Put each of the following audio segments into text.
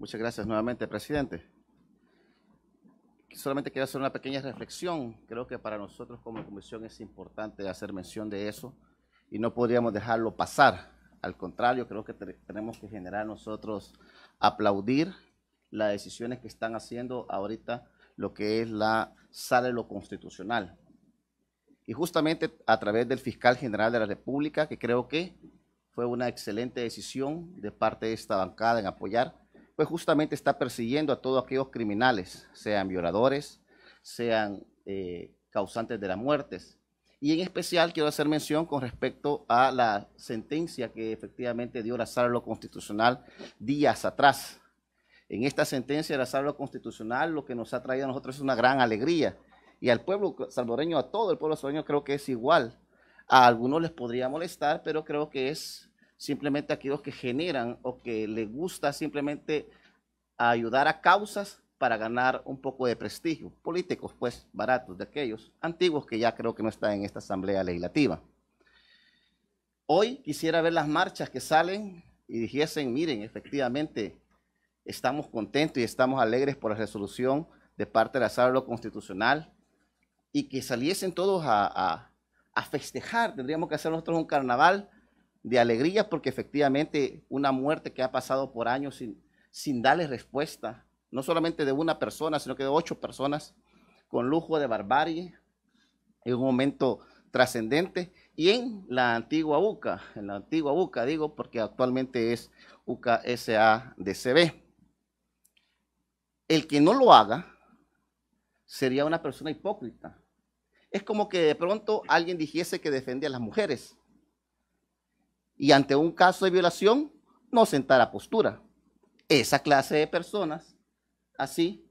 Muchas gracias nuevamente, presidente. Solamente quiero hacer una pequeña reflexión. Creo que para nosotros como comisión es importante hacer mención de eso y no podríamos dejarlo pasar. Al contrario, creo que tenemos que generar nosotros aplaudir las decisiones que están haciendo ahorita lo que es la sala de lo constitucional. Y justamente a través del fiscal general de la República, que creo que fue una excelente decisión de parte de esta bancada en apoyar pues, justamente está persiguiendo a todos aquellos criminales, sean violadores, sean eh, causantes de las muertes. Y en especial quiero hacer mención con respecto a la sentencia que efectivamente dio la Sala Constitucional días atrás. En esta sentencia de la Sala Constitucional lo que nos ha traído a nosotros es una gran alegría. Y al pueblo salvadoreño, a todo el pueblo salvadoreño creo que es igual. A algunos les podría molestar, pero creo que es simplemente aquellos que generan o que les gusta simplemente ayudar a causas para ganar un poco de prestigio, políticos pues baratos de aquellos antiguos que ya creo que no están en esta asamblea legislativa. Hoy quisiera ver las marchas que salen y dijesen, miren, efectivamente estamos contentos y estamos alegres por la resolución de parte de la sala constitucional y que saliesen todos a, a, a festejar, tendríamos que hacer nosotros un carnaval de alegría porque efectivamente una muerte que ha pasado por años sin, sin darle respuesta, no solamente de una persona, sino que de ocho personas, con lujo de barbarie, en un momento trascendente, y en la antigua UCA, en la antigua UCA digo, porque actualmente es UCA SADCB. El que no lo haga sería una persona hipócrita. Es como que de pronto alguien dijese que defendía a las mujeres y ante un caso de violación no sentara postura. Esa clase de personas, así,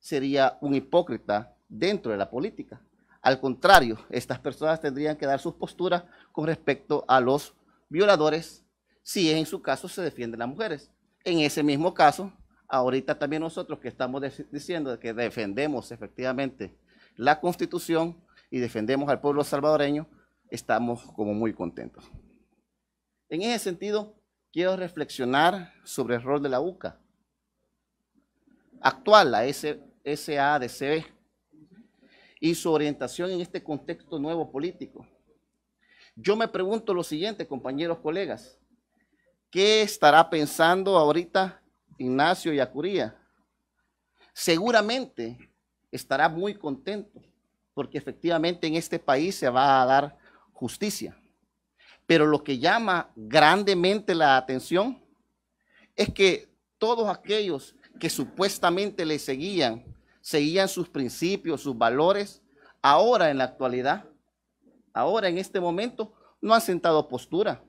sería un hipócrita dentro de la política. Al contrario, estas personas tendrían que dar sus posturas con respecto a los violadores si en su caso se defienden las mujeres. En ese mismo caso, ahorita también nosotros que estamos diciendo que defendemos efectivamente la Constitución y defendemos al pueblo salvadoreño, estamos como muy contentos. En ese sentido, quiero reflexionar sobre el rol de la UCA actual, la SADCB, y su orientación en este contexto nuevo político. Yo me pregunto lo siguiente, compañeros, colegas, ¿qué estará pensando ahorita Ignacio Yacuría? Seguramente estará muy contento porque efectivamente en este país se va a dar justicia. Pero lo que llama grandemente la atención es que todos aquellos que supuestamente le seguían, seguían sus principios, sus valores, ahora en la actualidad, ahora en este momento, no han sentado postura.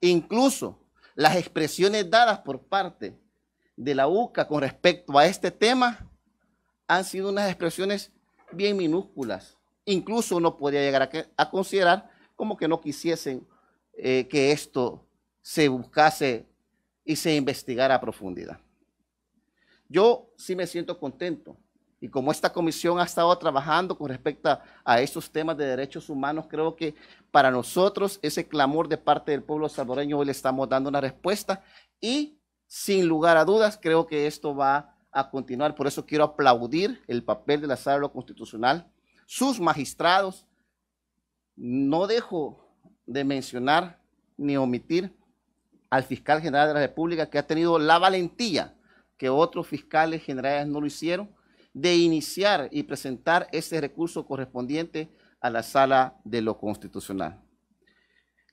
Incluso las expresiones dadas por parte de la UCA con respecto a este tema han sido unas expresiones bien minúsculas. Incluso uno podría llegar a, a considerar como que no quisiesen eh, que esto se buscase y se investigara a profundidad. Yo sí me siento contento y como esta comisión ha estado trabajando con respecto a, estos temas de derechos humanos, creo que para nosotros ese clamor de parte del pueblo salvadoreño hoy le estamos dando una respuesta y sin lugar a dudas creo que esto va a continuar. Por eso quiero aplaudir el papel de la Sala Constitucional, sus magistrados. No dejo de mencionar ni omitir al fiscal general de la República que ha tenido la valentía que otros fiscales generales no lo hicieron de iniciar y presentar ese recurso correspondiente a la sala de lo constitucional.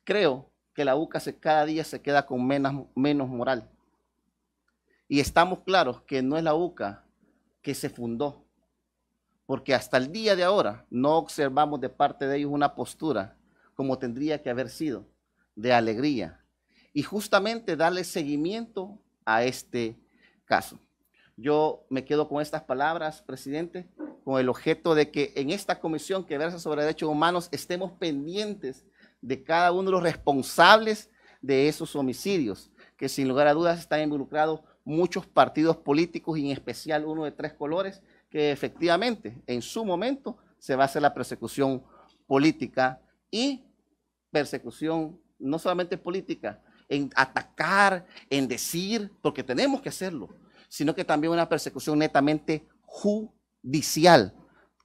Creo que la UCA cada día se queda con menos, menos moral. Y estamos claros que no es la UCA que se fundó, porque hasta el día de ahora no observamos de parte de ellos una postura como tendría que haber sido, de alegría, y justamente darle seguimiento a este caso. Yo me quedo con estas palabras, presidente, con el objeto de que en esta comisión que versa sobre derechos humanos estemos pendientes de cada uno de los responsables de esos homicidios, que sin lugar a dudas están involucrados muchos partidos políticos y en especial uno de tres colores, que efectivamente en su momento se va a hacer la persecución política y persecución, no solamente política, en atacar, en decir, porque tenemos que hacerlo, sino que también una persecución netamente judicial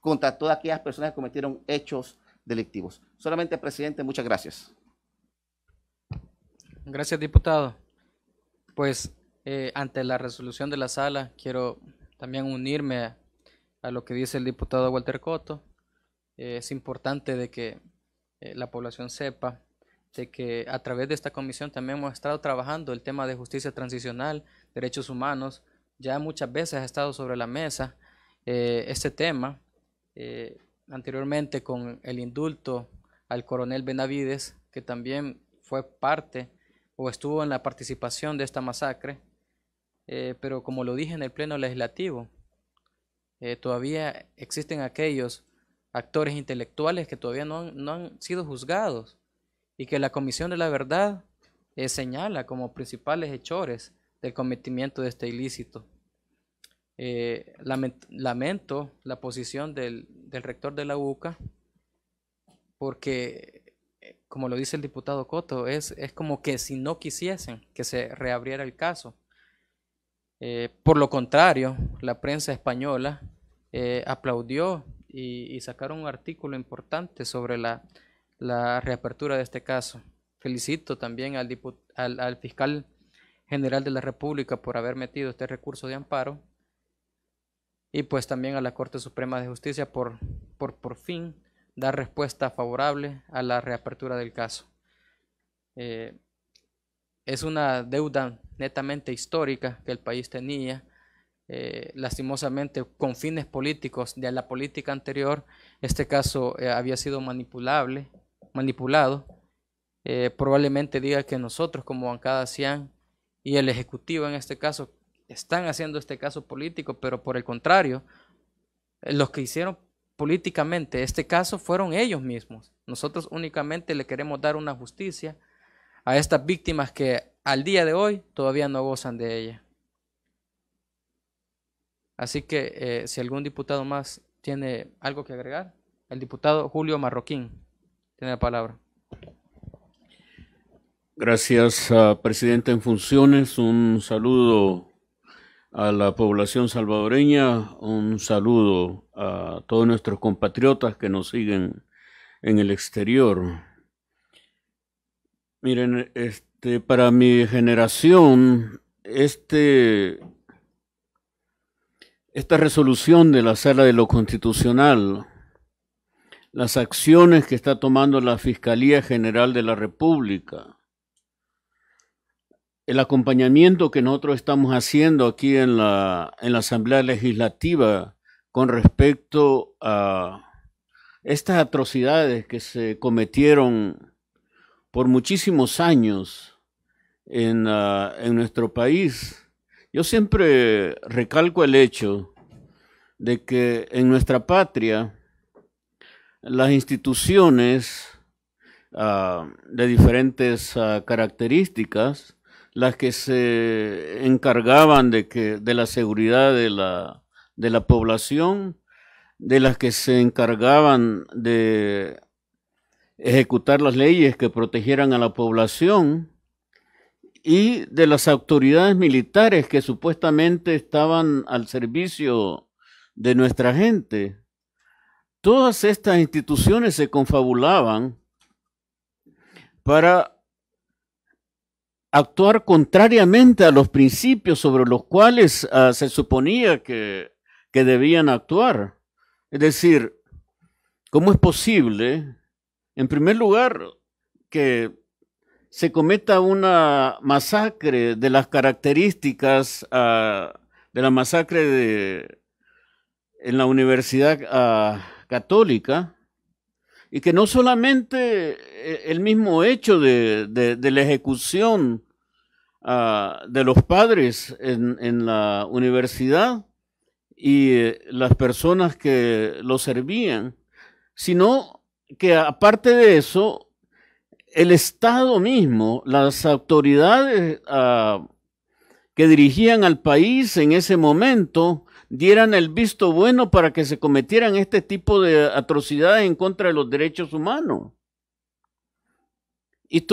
contra todas aquellas personas que cometieron hechos delictivos. Solamente, presidente, muchas gracias. Gracias, diputado. Pues eh, ante la resolución de la sala, quiero también unirme a, lo que dice el diputado Walter Coto. Eh, es importante de que eh, la población sepa de que a través de esta comisión también hemos estado trabajando el tema de justicia transicional, derechos humanos, ya muchas veces ha estado sobre la mesa eh, este tema, eh, anteriormente con el indulto al coronel Benavides, que también fue parte o estuvo en la participación de esta masacre, pero como lo dije en el Pleno Legislativo, todavía existen aquellos actores intelectuales que todavía no han, sido juzgados y que la Comisión de la Verdad eh, señala como principales hechores del cometimiento de este ilícito. Eh, lamento la posición del, rector de la UCA porque, eh, como lo dice el diputado Coto, es, es como que si no quisiesen que se reabriera el caso. por lo contrario, la prensa española aplaudió y, sacaron un artículo importante sobre la, reapertura de este caso. Felicito también al, al, fiscal general de la República por haber metido este recurso de amparo y pues también a la Corte Suprema de Justicia por por, fin dar respuesta favorable a la reapertura del caso. Eh, es una deuda netamente histórica que el país tenía eh, lastimosamente con fines políticos de la política anterior, este caso eh, había sido manipulable, manipulado. Eh, probablemente diga que nosotros como bancada CIAN y el Ejecutivo en este caso están haciendo este caso político, pero por el contrario, los que hicieron políticamente este caso fueron ellos mismos. Nosotros únicamente le queremos dar una justicia a estas víctimas que al día de hoy todavía no gozan de ella. Así que eh, si algún diputado más tiene algo que agregar, el diputado Julio Marroquín tiene la palabra. Gracias, ah, presidente en funciones. Un saludo a la población salvadoreña, un saludo a todos nuestros compatriotas que nos siguen en el exterior. Miren, este, para mi generación, este esta resolución de la Sala de lo Constitucional, las acciones que está tomando la Fiscalía General de la República, el acompañamiento que nosotros estamos haciendo aquí en la, Asamblea Legislativa con respecto a estas atrocidades que se cometieron por muchísimos años en, ah, en nuestro país yo siempre recalco el hecho de que en nuestra patria las instituciones ah, de diferentes ah, características, las que se encargaban de, que, de la seguridad de la, de la población, de las que se encargaban de ejecutar las leyes que protegieran a la población, y de las autoridades militares que supuestamente estaban al servicio de nuestra gente. Todas estas instituciones se confabulaban para actuar contrariamente a los principios sobre los cuales ah, se suponía que, que debían actuar. Es decir, ¿cómo es posible, en primer lugar, que se cometa una masacre de las características ah, de la masacre de, en la Universidad ah, Católica y que no solamente eh, el mismo hecho de, la ejecución ah, de los padres en, la universidad y eh, las personas que lo servían, sino que aparte de eso el Estado mismo, las autoridades ah, que dirigían al país en ese momento, dieran el visto bueno para que se cometieran este tipo de atrocidades en contra de los derechos humanos. Y,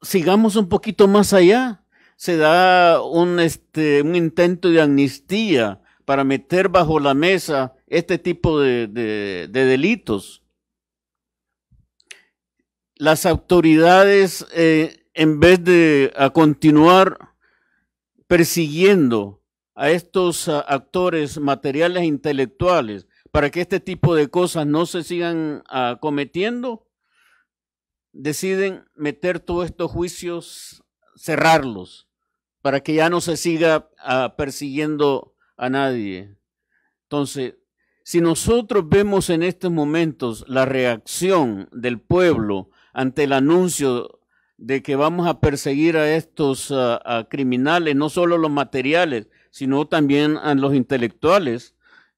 sigamos un poquito más allá. Se da un, este, un intento de amnistía para meter bajo la mesa este tipo de delitos las autoridades, eh, en vez de continuar persiguiendo a estos actores materiales e intelectuales para que este tipo de cosas no se sigan ah, cometiendo, deciden meter todos estos juicios, cerrarlos, para que ya no se siga ah, persiguiendo a nadie. Entonces, si nosotros vemos en estos momentos la reacción del pueblo ante el anuncio de que vamos a perseguir a estos ah, criminales, no solo los materiales, sino también a los intelectuales,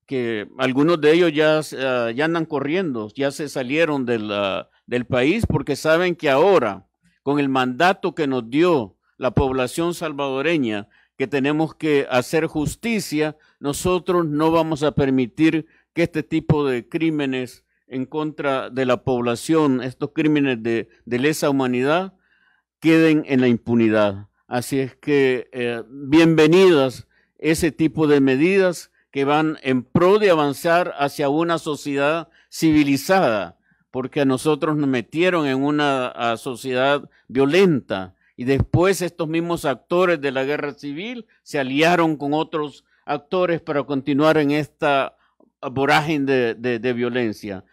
que algunos de ellos ya, ah, andan corriendo, ya se salieron ah, del país porque saben que ahora, con el mandato que nos dio la población salvadoreña, que tenemos que hacer justicia, nosotros no vamos a permitir que este tipo de crímenes en contra de la población, estos crímenes de, lesa humanidad, queden en la impunidad. Así es que eh, bienvenidas ese tipo de medidas que van en pro de avanzar hacia una sociedad civilizada, porque a nosotros nos metieron en una sociedad violenta y después estos mismos actores de la guerra civil se aliaron con otros actores para continuar en esta vorágine de violencia.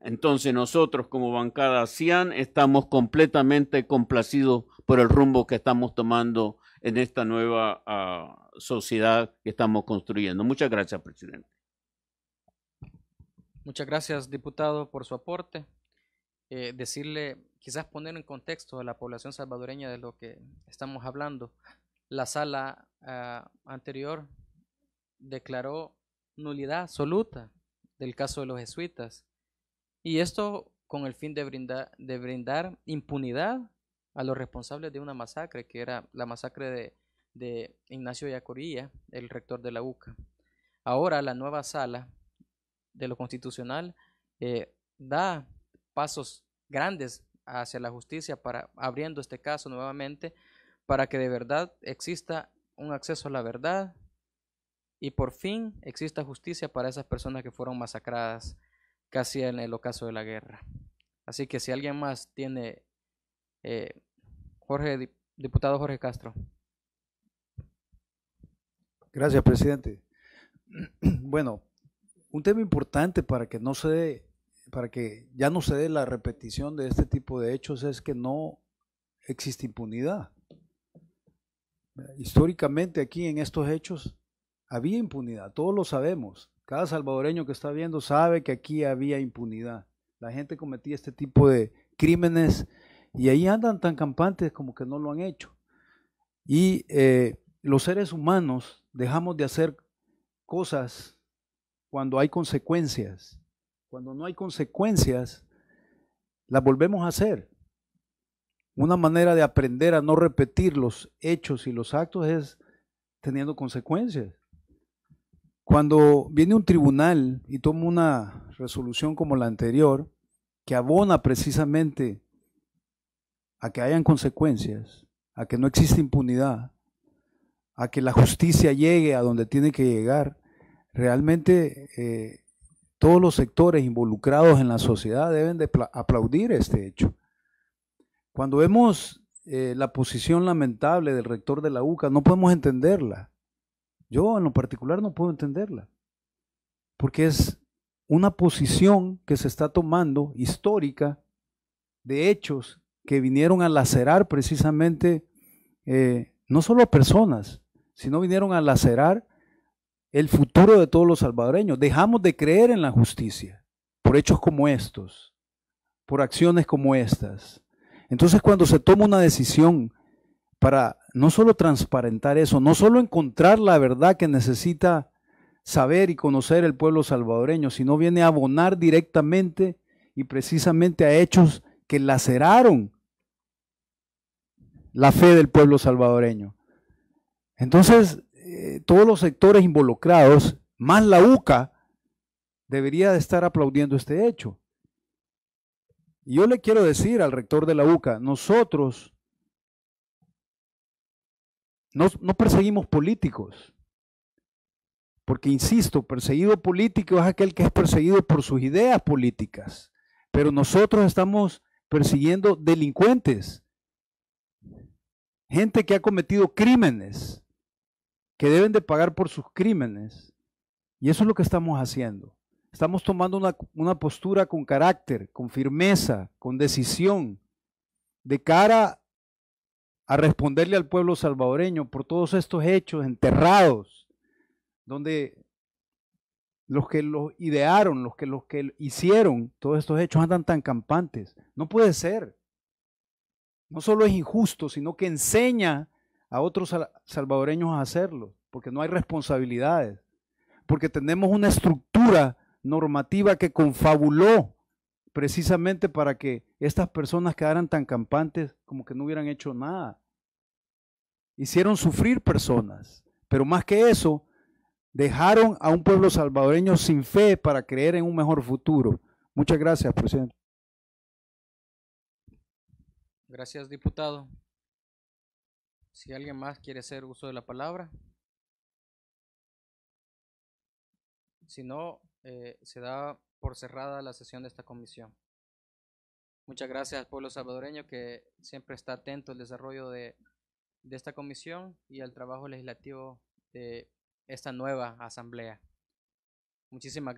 Entonces nosotros como bancada CIAN, estamos completamente complacidos por el rumbo que estamos tomando en esta nueva ah, sociedad que estamos construyendo. Muchas gracias, presidente. Muchas gracias, diputado, por su aporte. Eh, decirle, quizás poner en contexto a la población salvadoreña de lo que estamos hablando. La sala ah, anterior declaró nulidad absoluta del caso de los jesuitas y esto con el fin de brindar, de brindar impunidad a los responsables de una masacre, que era la masacre de, de Ignacio Yacorilla, el rector de la UCA. Ahora la nueva sala de lo constitucional eh, da pasos grandes hacia la justicia para abriendo este caso nuevamente para que de verdad exista un acceso a la verdad y por fin exista justicia para esas personas que fueron masacradas casi en el ocaso de la guerra. Así que si alguien más tiene, eh, Jorge, diputado Jorge Castro. Gracias, presidente. Bueno, un tema importante para que no se dé, para que ya no se dé la repetición de este tipo de hechos es que no existe impunidad. Históricamente aquí en estos hechos había impunidad, todos lo sabemos. Cada salvadoreño que está viendo sabe que aquí había impunidad. La gente cometía este tipo de crímenes y ahí andan tan campantes como que no lo han hecho. Y eh, los seres humanos dejamos de hacer cosas cuando hay consecuencias. Cuando no hay consecuencias, las volvemos a hacer. Una manera de aprender a no repetir los hechos y los actos es teniendo consecuencias. Cuando viene un tribunal y toma una resolución como la anterior, que abona precisamente a que hayan consecuencias, a que no existe impunidad, a que la justicia llegue a donde tiene que llegar, realmente eh, todos los sectores involucrados en la sociedad deben de aplaudir este hecho. Cuando vemos eh, la posición lamentable del rector de la UCA, no podemos entenderla. Yo en lo particular no puedo entenderla, porque es una posición que se está tomando histórica de hechos que vinieron a lacerar precisamente eh, no solo personas, sino vinieron a lacerar el futuro de todos los salvadoreños. Dejamos de creer en la justicia por hechos como estos, por acciones como estas. Entonces cuando se toma una decisión para no solo transparentar eso, no solo encontrar la verdad que necesita saber y conocer el pueblo salvadoreño, sino viene a abonar directamente y precisamente a hechos que laceraron la fe del pueblo salvadoreño. Entonces, eh, todos los sectores involucrados, más la UCA, debería de estar aplaudiendo este hecho. Y yo le quiero decir al rector de la UCA, nosotros no, perseguimos políticos. Porque, insisto, perseguido político es aquel que es perseguido por sus ideas políticas. Pero nosotros estamos persiguiendo delincuentes, gente que ha cometido crímenes, que deben de pagar por sus crímenes. Y eso es lo que estamos haciendo. Estamos tomando una, una postura con carácter, con firmeza, con decisión, de cara a responderle al pueblo salvadoreño por todos estos hechos enterrados, donde los que los idearon, los que los que hicieron todos estos hechos andan tan campantes. No puede ser. No solo es injusto, sino que enseña a otros salvadoreños a hacerlo, porque no hay responsabilidades, porque tenemos una estructura normativa que confabuló precisamente para que estas personas quedaran tan campantes como que no hubieran hecho nada. Hicieron sufrir personas, pero más que eso, dejaron a un pueblo salvadoreño sin fe para creer en un mejor futuro. Muchas gracias, presidente. Gracias, diputado. Si alguien más quiere hacer uso de la palabra. Si no, eh, se da por cerrada la sesión de esta comisión. Muchas gracias, pueblo salvadoreño, que siempre está atento al desarrollo de, de esta comisión y al trabajo legislativo de esta nueva asamblea. Muchísimas gracias.